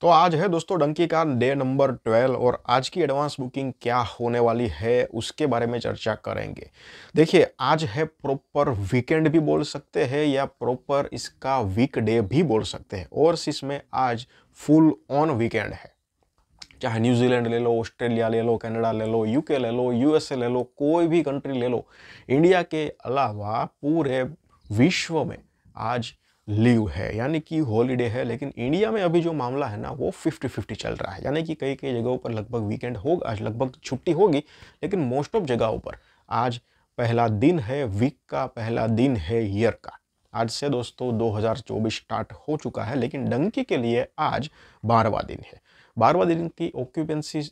तो आज है दोस्तों डंकी का डे नंबर ट्वेल्व और आज की एडवांस बुकिंग क्या होने वाली है उसके बारे में चर्चा करेंगे देखिए आज है प्रॉपर वीकेंड भी बोल सकते हैं या प्रॉपर इसका वीक डे भी बोल सकते हैं और इसमें आज फुल ऑन वीकेंड है चाहे न्यूजीलैंड ले लो ऑस्ट्रेलिया ले लो कनाडा ले लो यूके ले लो यूएसए ले लो कोई भी कंट्री ले लो इंडिया के अलावा पूरे विश्व में आज लीव है यानी कि हॉलीडे है लेकिन इंडिया में अभी जो मामला है ना वो फिफ्टी फिफ्टी चल रहा है यानी कि कई कई जगहों पर लगभग वीकेंड होगा आज लगभग छुट्टी होगी लेकिन मोस्ट ऑफ जगहों पर आज पहला दिन है वीक का पहला दिन है ईयर का आज से दोस्तों 2024 स्टार्ट हो चुका है लेकिन डंकी के लिए आज बारहवा दिन है बारहवा दिन की ऑक्यूपेंसी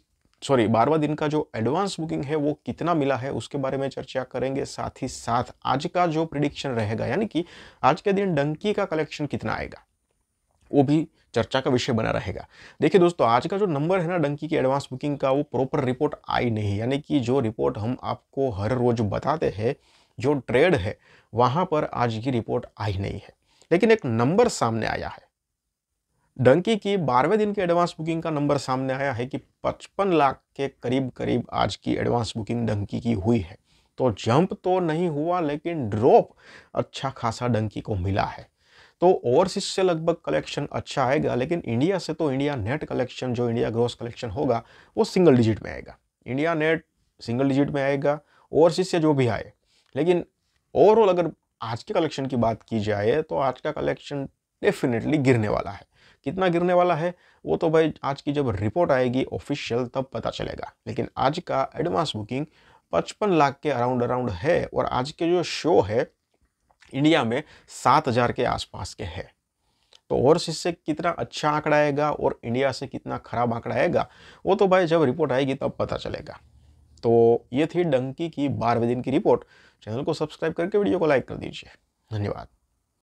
सॉरी बारवा दिन का जो एडवांस बुकिंग है वो कितना मिला है उसके बारे में चर्चा करेंगे साथ ही साथ आज का जो प्रिडिक्शन रहेगा यानी कि आज के दिन डंकी का कलेक्शन कितना आएगा वो भी चर्चा का विषय बना रहेगा देखिए दोस्तों आज का जो नंबर है ना डंकी की एडवांस बुकिंग का वो प्रॉपर रिपोर्ट आई नहीं यानी कि जो रिपोर्ट हम आपको हर रोज बताते हैं जो ट्रेड है वहाँ पर आज की रिपोर्ट आई नहीं है लेकिन एक नंबर सामने आया है डंकी की बारहवें दिन की एडवांस बुकिंग का नंबर सामने आया है कि पचपन लाख के करीब करीब आज की एडवांस बुकिंग डंकी की हुई है तो जंप तो नहीं हुआ लेकिन ड्रॉप अच्छा खासा डंकी को मिला है तो ओवरसीज से लगभग कलेक्शन अच्छा आएगा लेकिन इंडिया से तो इंडिया नेट कलेक्शन जो इंडिया ग्रॉस कलेक्शन होगा वो सिंगल डिजिट में आएगा इंडिया नेट सिंगल डिजिट में आएगा ओवरसीज से जो भी आए लेकिन ओवरऑल अगर आज के कलेक्शन की बात की जाए तो आज का कलेक्शन डेफिनेटली गिरने वाला है कितना गिरने वाला है वो तो भाई आज की जब रिपोर्ट आएगी ऑफिशियल तब पता चलेगा लेकिन आज का एडवांस बुकिंग पचपन लाख के अराउंड अराउंड है और आज के जो शो है इंडिया में सात हज़ार के आसपास के है तो और इससे कितना अच्छा आंकड़ा आएगा और इंडिया से कितना खराब आंकड़ा आएगा वो तो भाई जब रिपोर्ट आएगी तब पता चलेगा तो ये थी डंकी की बारहवें दिन की रिपोर्ट चैनल को सब्सक्राइब करके वीडियो को लाइक कर दीजिए धन्यवाद